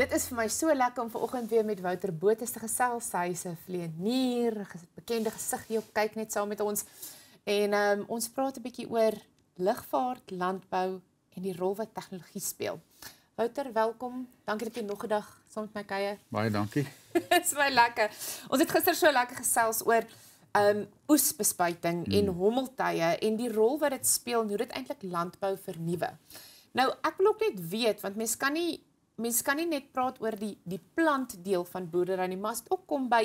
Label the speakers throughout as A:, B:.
A: Dit is vir my so lekker om vanoggend weer met Wouter Botha te gesels. Hy is 'n vleenier, bekende gesig hier op kyk net saam met ons. En um, ons praat 'n bietjie oor lugvaart, landbou en die rol wat tegnologie speel. Wouter, welkom. Dankie dat jy nog 'n dag saam met my kuier.
B: Baie dankie.
A: Dit is my lekker. Ons het gister so lekker gesels oor um oesbespuiting mm. en hommeltye en die rol wat dit speel en hoe dit eintlik landbou vernuwe. Nou, ek wil ook net weet want mense kan nie mense kan nie net praat oor die die plantdeel van boerdery nie, maar as dit ook kom by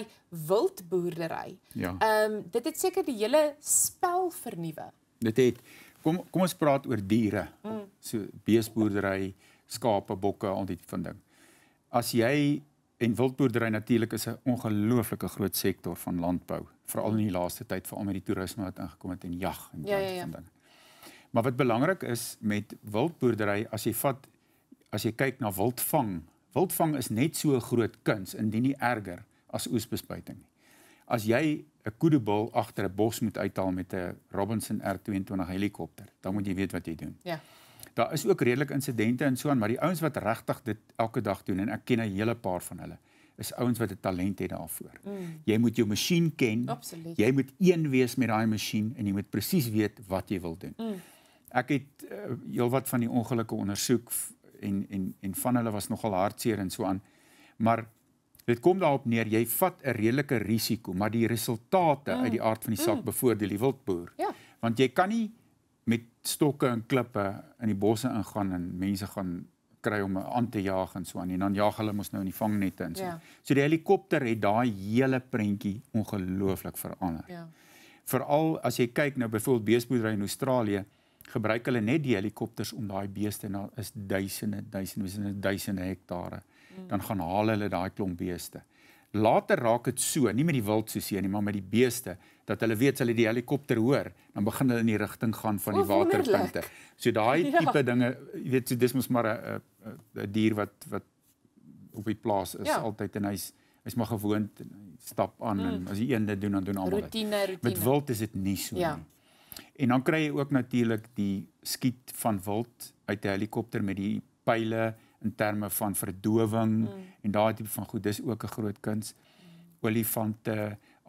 A: wildboerdery. Ja. Ehm um, dit het seker die hele spel vernuwe.
B: Dit het kom kom ons praat oor diere. Mm. So beesboerdery, skape, bokke, al die van ding. As jy en wildboerdery natuurlik is 'n ongelooflike groot sektor van landbou, veral in die laaste tyd veral met die toerisme wat ingekom het en jag en ja, ja, ja. van ding. Maar wat belangrik is met wildboerdery, as jy vat as jy kyk na wildvang, wildvang is net so groot kuns indien nie erger as oesbespuiting nie. As jy 'n koedebul agter 'n bos moet uithaal met 'n Robinson R22 helikopter, dan moet jy weet wat jy doen. Ja. Daar is ook redelik insidente en so aan, maar die ouens wat regtig dit elke dag doen en ek ken 'n hele paar van hulle is ouens wat 'n talent het daarvoor. Mm. Jy moet jou masjien ken. Absoluut. Jy moet een wees met daai masjien en jy moet presies weet wat jy wil doen. Mm. Ek het uh, heelwat van die ongelukke ondersoek en en en van hulle was nogal hartseer en so aan. Maar dit kom daarop neer jy vat 'n redelike risiko, maar die resultate mm. uit die aard van die saak mm. bevoordeel die wildboer. Ja. Want jy kan nie met stokke en klippe in die bosse ingaan en mense gaan kry om aan te jag en so aan en dan jag hulle mos nou in die vangnette en so. Ja. So die helikopter het daai hele prentjie ongelooflik verander. Ja. Veral as jy kyk nou byvoorbeeld beesboerdery in Australië, gebruik hulle net die helikopters om daai beeste na is duisende duisende duisende, duisende hektare mm. dan gaan haal hulle daai klomp beeste. Later raak dit so, nie met die wild soos hier nie, maar met die beeste dat hulle weet hulle die helikopter hoor, dan begin hulle in die rigting gaan van die waterpunte. So daai ja. tipe ja. dinge, jy weet so dis mos maar 'n 'n dier wat wat op die plaas is ja. altyd en hy's hy's maar gewoond en hy stap aan mm. en as hy een ding doen dan doen almal dit. Met wild is dit nie so ja. nie. En dan kry jy ook natuurlik die skiet van wild uit 'n helikopter met die pile in terme van verdowing mm. en daai tipe van goed. Dis ook 'n groot kuns. Olifante,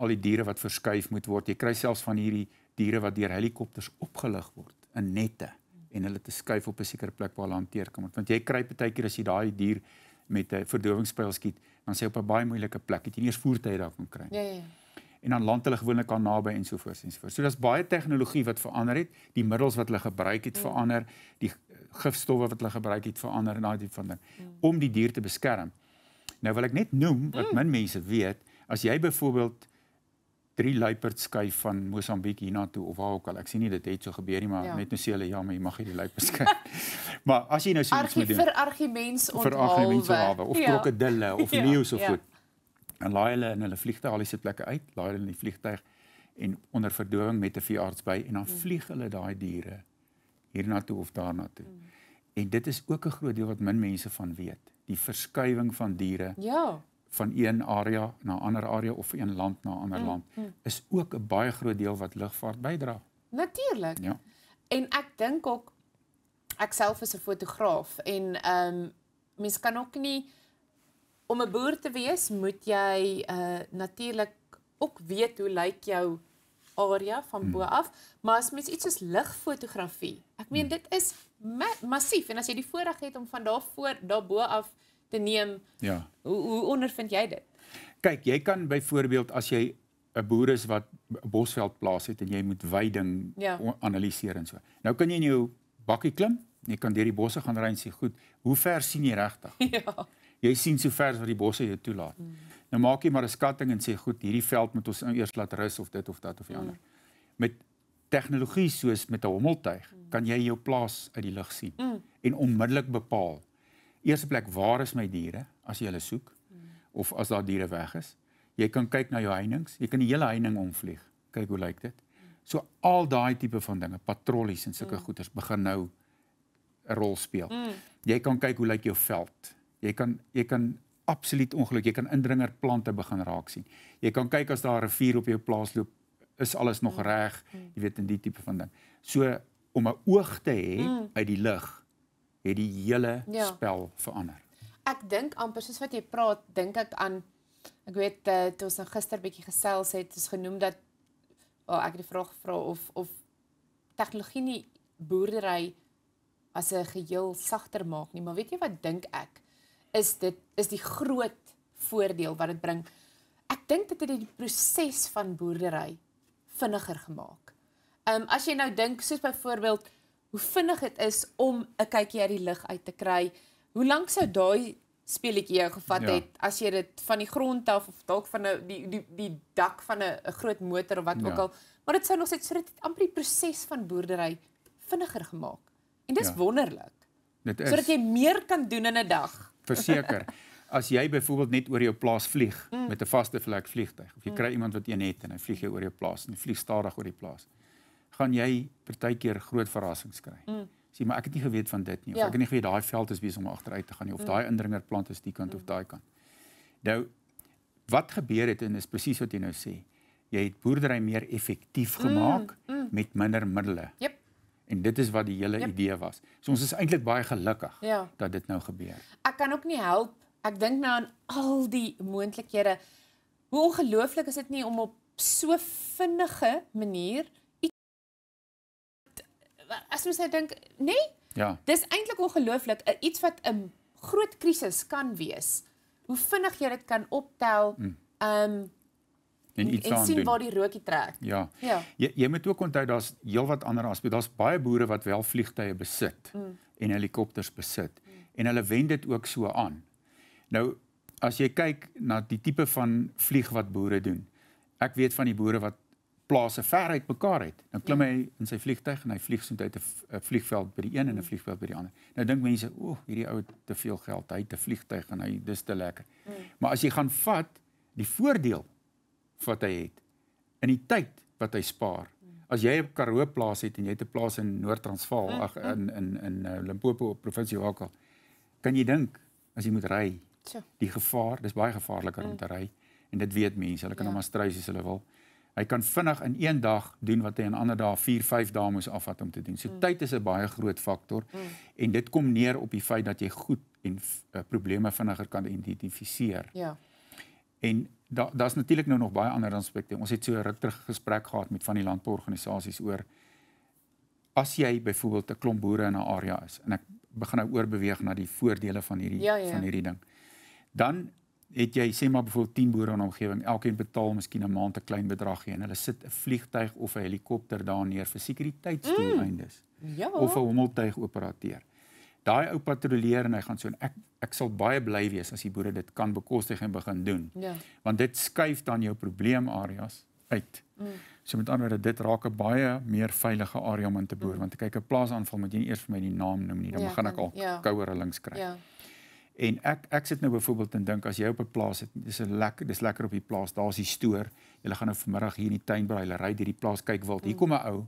B: al die diere wat verskuif moet word. Jy kry selfs van hierdie diere wat deur helikopters opgelig word in nette en hulle te skuif op 'n sekere plek waar hulle hanteer kan word. Want jy kry baie keer as jy daai dier met 'n verdowingspyl skiet, dan sê op 'n baie moeilike plek, het jy nie eens voertuie daar kan kry nie. Ja ja. ja en dan land hulle gewoonlik aan naby en so voort en so voort. So daar's baie tegnologie wat verander het, die middels wat hulle gebruik het mm. verander, die gifstowwe wat hulle gebruik het verander en daai tipe van ding mm. om die dier te beskerm. Nou wil ek net noem wat mm. min mense weet, as jy byvoorbeeld drie luiperd skuif van Mosambiek hiernatoe of waar ook al. Ek sien nie dit het so gebeur nie, maar ja. net nou sê hulle ja, maar jy mag hier die luiperd skuif. maar as jy nou so iets moet doen. Vir
A: argumente onthou. Vir argumente onthou of ja.
B: krokodille of ja. leeu so voet. Ja en laai hulle in hulle vliegtuig al hierdie plekke uit, laai hulle in die vliegtuig en onder verdowing met 'n veearts by en dan mm. vlieg hulle daai diere hiernatoe of daarnatoe. Mm. En dit is ook 'n groot deel wat min mense van weet, die verskuiving van diere. Ja van een area na 'n ander area of een land na 'n ander mm, land mm, mm. is ook 'n baie groot deel wat lugvaart bydra.
A: Natuurlik. Ja. En ek dink ook ek self is 'n fotograaf en ehm um, mense kan ook nie uh om 'n boer te wees, moet jy uh eh, natuurlik ook weet hoe lyk jou area van hmm. bo af, maar as mens iets soos ligfotografie. Ek meen hmm. dit is ma massief en as jy die voorreg het om van daar voor daarbo af te neem. Ja. Hoe hoe ondervind jy dit?
B: Kyk, jy kan byvoorbeeld as jy 'n boer is wat bosveld plaas het en jy moet weiding ja. analiseer en so. Nou kan jy in jou bakkie klim, jy kan deur die bosse gaan ry en sê goed, hoe ver sien jy regtig? Ja jy sien so ver as wat die bosse jou toelaat. Mm. Nou maak jy maar 'n skatting en sê goed, hierdie veld moet ons eers laat rus of dit of dat of die mm. ander. Met tegnologie soos met 'n hommeltuig mm. kan jy jou plaas uit die lug sien mm. en onmiddellik bepaal. Eerste plek, waar is my diere as jy hulle soek mm. of as daar diere weg is? Jy kan kyk na jou heininge, jy kan die hele heining omvlieg. Kyk hoe lyk dit? So al daai tipe van dinge, patrollies en sulke mm. goeders begin nou 'n rol speel. Mm. Jy kan kyk hoe lyk jou veld. Mm. Jy kan jy kan absoluut ongeluk, jy kan indringerplante begin raak sien. Jy kan kyk as daar 'n vuur op jou plaas loop, is alles nog mm. reg, mm. jy weet in die tipe van ding. So om 'n oog te hê mm. uit die lug het die hele ja. spel verander.
A: Ek dink amper soos wat jy praat, dink ek aan ek weet uh, eh, toe ons nou gister bietjie gesels het, ons genoem dat oh, ek het die vraag gevra of of tegnologie nie boerdery as 'n geheel sagter maak nie, maar weet jy wat dink ek? is dit is die groot voordeel wat dit bring. Ek dink dit het die proses van boerdery vinniger gemaak. Ehm um, as jy nou dink soos byvoorbeeld hoe vinnig dit is om 'n kykie uit die lug uit te kry, hoe lank sou daai speletjie jou gevat ja. het as jy dit van die grond af of dalk van 'n die, die die dak van 'n groot motor of wat ja. ook al, maar dit sou nog steeds vir dit amper die proses van boerdery vinniger gemaak. En dis ja. wonderlik. Dit is sodat jy meer kan doen in 'n dag
B: verseker as jy byvoorbeeld net oor jou plaas vlieg mm. met 'n vaste vlek vliegtyg of jy mm. kry iemand wat een het en hy vlieg jy oor jou plaas en vlieg stadig oor die plaas gaan jy partykeer groot verrassings kry. Mm. Sien, maar ek het nie geweet van dit nie. Ja. Ek het nie geweet daai veld is besig om agteruit te gaan nie of mm. daai indringer plant is die kant mm. of daai kant. Nou wat gebeur het en is presies wat jy nou sê. Jy het boerdery meer effektief mm. gemaak mm. Mm. met minder middele. Yep. En dit is wat die hele yep. idee was. So ons is eintlik baie gelukkig ja. dat dit nou gebeur.
A: Ek kan ook nie help. Ek dink nou aan al die moontlikhede. Hoe ongelooflik is dit nie om op so vinnige manier iets as mens hy nou dink, nê? Nee, ja. Dis eintlik ongelooflik eh, iets wat 'n groot krisis kan wees. Hoe vinnig jy dit kan optel. Mm. Ehm mm. um,
B: en iets aan doen. En sien waar
A: die rookie trek.
B: Ja. Ja. Jy jy moet ook onthou daar's heelwat ander aspek. Daar's baie boere wat wel vliegtye besit mm. en helikopters besit mm. en hulle wend dit ook so aan. Nou as jy kyk na die tipe van vlieg wat boere doen. Ek weet van die boere wat plase ver uit mekaar het. Dan klim ja. hy in sy vliegtyg en hy vlieg soos uit 'n vliegveld by die een en 'n mm. vliegveld by die ander. Nou dink mense, ooh, hierdie ou het te veel geld, hy het 'n vliegtyg en hy dis te lekker. Mm. Maar as jy gaan vat die voordeel wat hy het in die tyd wat hy spaar. As jy 'n Karoo plaas het en jy het 'n plaas in Noord-Transvaal, ag mhm. in in in uh, Limpopo op provinsie Waka, kan jy dink as jy moet ry. Die gevaar, dis baie gevaarliker om mm. te ry en dit weet mense. Hulle kan hom ja. maar strys as hulle wil. Hy kan vinnig in een dag doen wat hy in 'n ander dag 4, 5 dae moes afvat om te doen. So mm. tyd is 'n baie groot faktor mm. en dit kom neer op die feit dat jy goed en uh, probleme vinniger kan identifiseer. Ja. En daar's da natuurlik nou nog baie ander aspekte. Ons het so 'n ruk terug gesprek gehad met van die landbouorganisasies oor as jy byvoorbeeld 'n klomp boere in 'n area is en ek begin nou oorbeweeg na die voordele van hierdie ja, ja. van hierdie ding. Dan het jy sê maar byvoorbeeld 10 boere in 'n omgewing, elkeen betaal miskien 'n maand 'n klein bedrag hier en hulle sit 'n vliegtyg of 'n helikopter daar neer vir sekuriteitsdoeleindes.
A: Mm, ja. Of 'n
B: hommeltuig opereer daai ou patrolleer en hy gaan so en ek ek sal baie bly wees as die boere dit kan bekostig en begin doen. Ja. Want dit skuif dan jou probleemareas uit. Mm. So met ander woorde dit raak 'n baie meer veilige area om in te boer mm. want kyk 'n plaasaanval moet jy eers vir my die naam noem nie dan ja, gaan ek al ja. kouer links kry. Ja. En ek ek sit nou byvoorbeeld en dink as jy op 'n plaas sit dis 'n lekker dis lekker op die plaas daar's die stoor jy gaan nou vanmiddag hier in die tuin braai hulle ry deur die plaas kyk wild mm. hier kom 'n ou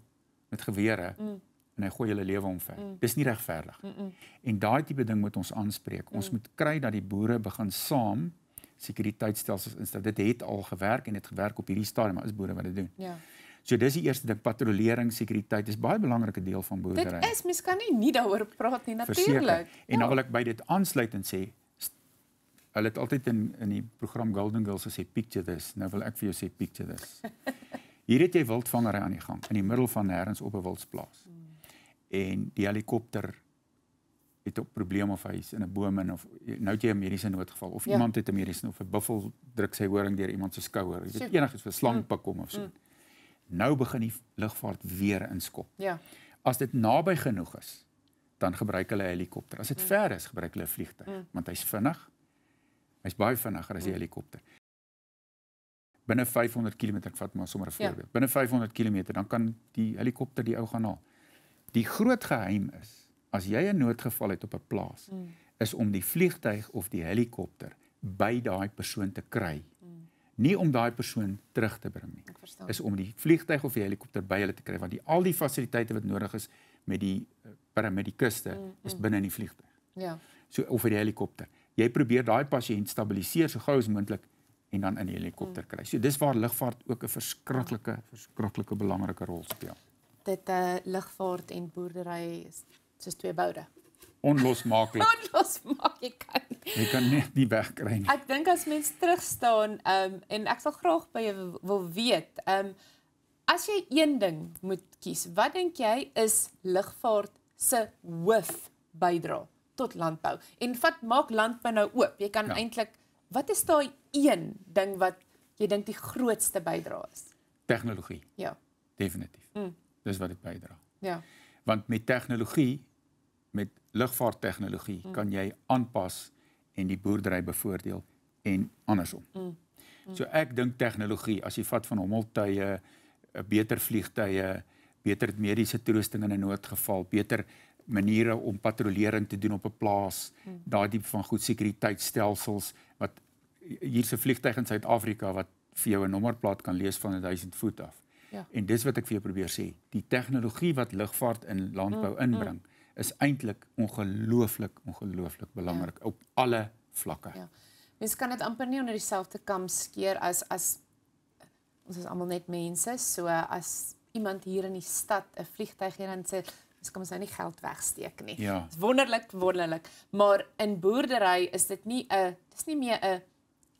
B: met gewere mm en hy gooi hulle lewe omver. Mm. Dis nie regverdig. Mm -mm. En daai tipe ding moet ons aanspreek. Ons mm. moet kry dat die boere begin saam sekuriteitstelsels instel. Dit het al gewerk en dit gewerk op hierdie stadium, maar is boere wat dit doen. Ja. So dis die eerste ding, patrollering, sekuriteit is baie belangrike deel van boerdery. Dit is
A: mens kan nie nie daaroor praat nie natuurlik. En nou wil
B: ek by dit aansluit en sê hulle het altyd in in die program Golden Girls gesê picture this. Nou wil ek vir jou sê picture this. Hier het jy wildvangery aan die gang in die middel van nêrens op 'n wildsplaas. Mm en die helikopter het 'n probleem of hy's in 'n boom en of nou het jy 'n mediese noodgeval of ja. iemand het 'n mediese of 'n buffel druk sy horing deur iemand se skouer. Jy weet so, enigiets vir slangpik mm. kom of so. Mm. Nou begin die lugvaart weer inskop. Ja. As dit naby genoeg is, dan gebruik hulle 'n helikopter. As dit mm. ver is, gebruik hulle 'n vliegtuig, mm. want hy's vinnig. Hy's baie vinniger as die mm. helikopter. Binne 500 km, ek vat maar sommer 'n ja. voorbeeld. Ja. Binne 500 km dan kan die helikopter die ou gaan haal. Die groot geheim is as jy 'n noodgeval het op 'n plaas, mm. is om die vliegtyg of die helikopter by daai persoon te kry. Mm. Nie om daai persoon terug te bring nie. Is om die vliegtyg of die helikopter by hulle te kry want die al die fasiliteite wat nodig is met die eh, paramedikuste mm, mm. is binne in die vliegtyg. Ja. So of vir die helikopter. Jy probeer daai pasiënt stabiliseer so gou as moontlik en dan in die helikopter mm. kry. So dis waar lugvaart ook 'n verskriklike verskriklike belangrike rol speel
A: dit 'n uh, eh, lugvaart en boerdery is soos twee boude.
B: Onlosmaaklik.
A: Onlosmaaklik.
B: Jy kan net nie wegkry nie.
A: Ek dink as mens terugstaan, ehm um, en ek sal graag by jou wil weet, ehm um, as jy een ding moet kies, wat dink jy is lugvaart se hoof bydra tot landbou? En vat maak landbou nou oop. Jy kan ja. eintlik wat is daai een ding wat jy dink die grootste bydra is? Tegnologie. Ja. Definitief. Mm.
B: Dis wat dit bydra. Ja. Want met tegnologie met lugvaarttegnologie mm. kan jy aanpas en die boerdery bevoordeel en andersom.
A: Mm. Mm.
B: So ek dink tegnologie as jy vat van hommeltuie, 'n eh, beter vliegtuie, beter mediese toerusting in 'n noodgeval, beter maniere om patrollering te doen op 'n plaas, mm. daai diep van goed sekuriteitstelsels wat hierse vliegtuig in Suid-Afrika wat vir jou 'n nommerplaat kan lees van 1000 voet af. Ja. En dis wat ek vir jou probeer sê. Die tegnologie wat lugvaart in landbou mm, inbring, mm. is eintlik ongelooflik, ongelooflik belangrik ja. op alle vlakke. Ja.
A: Mens kan dit amper nie onder dieselfde kam skeer as as ons is almal net mense, so as iemand hier in die stad 'n vliegtyg hier aan sit Dit kom sy nie geld wegsteek nie. Dis ja. wonderlik, wonderlik. Maar in boerdery is dit nie 'n dis nie meer 'n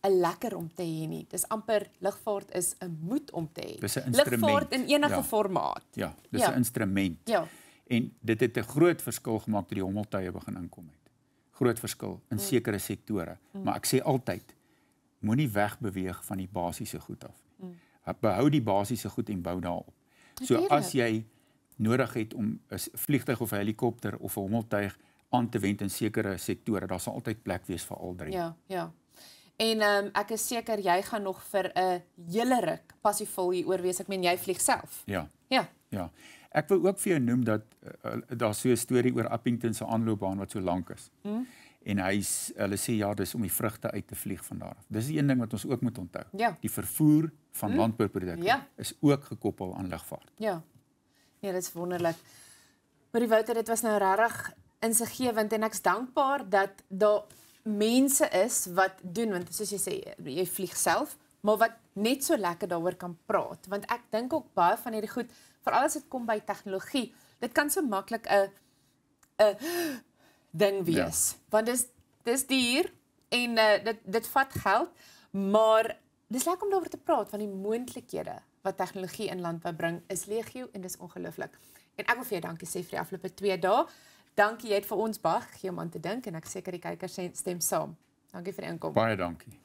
A: 'n lekker om te hê nie. Dis amper lugvaart is 'n moed om te hê. Lugvaart in enige ja. formaat.
B: Ja, dis 'n ja. instrument. Ja. En dit het 'n groot verskil gemaak toe die hommeltuie begin inkom het. Groot verskil in mm. sekere sektore, mm. maar ek sê altyd moenie wegbeweeg van die basiese goed af nie. Mm. Behou die basiese goed en bou daarop. So as jy nodig het om 'n vliegtyg of 'n helikopter of 'n hommeltuig aan te wend in sekere sektore, daar sal altyd plek wees vir al drie. Ja,
A: ja. En um, ek is seker jy gaan nog vir 'n hele ruk passievol hier oor wees. Ek meen jy vlieg self.
B: Ja. Ja. Ja. Ek wil ook vir jou noem dat uh, daar so 'n storie oor Appington se aanloopbaan wat so lank is. Mm. En hy hulle sê ja, dis om die vrugte uit te vlieg van daar af. Dis die een ding wat ons ook moet onthou. Ja. Die vervoer van mm. landbouprodukte ja. is ook gekoppel aan lugvaart.
A: Ja. Nee, dit is wonderlik. Maar die wouter dit was nou regtig insiggewend en ek's dankbaar dat daar mense is wat doen want soos jy sê jy vlieg self maar wat net so lekker daaroor kan praat want ek dink ook baie van hierdie goed veral as dit kom by tegnologie dit kan so maklik 'n 'n ding ja. wees ja. want dis dis duur en uh, dit dit vat geld maar dis lekker om daaroor te praat van die moontlikhede wat tegnologie in landbou bring is legio en dis ongelooflik en ek wil vir jou dankie sê vir die afgelope 2 dae Dankie jy het vir ons baie om aan te dink en ek seker die kykers stem saam. Dankie vir die inkom.
B: Baie dankie.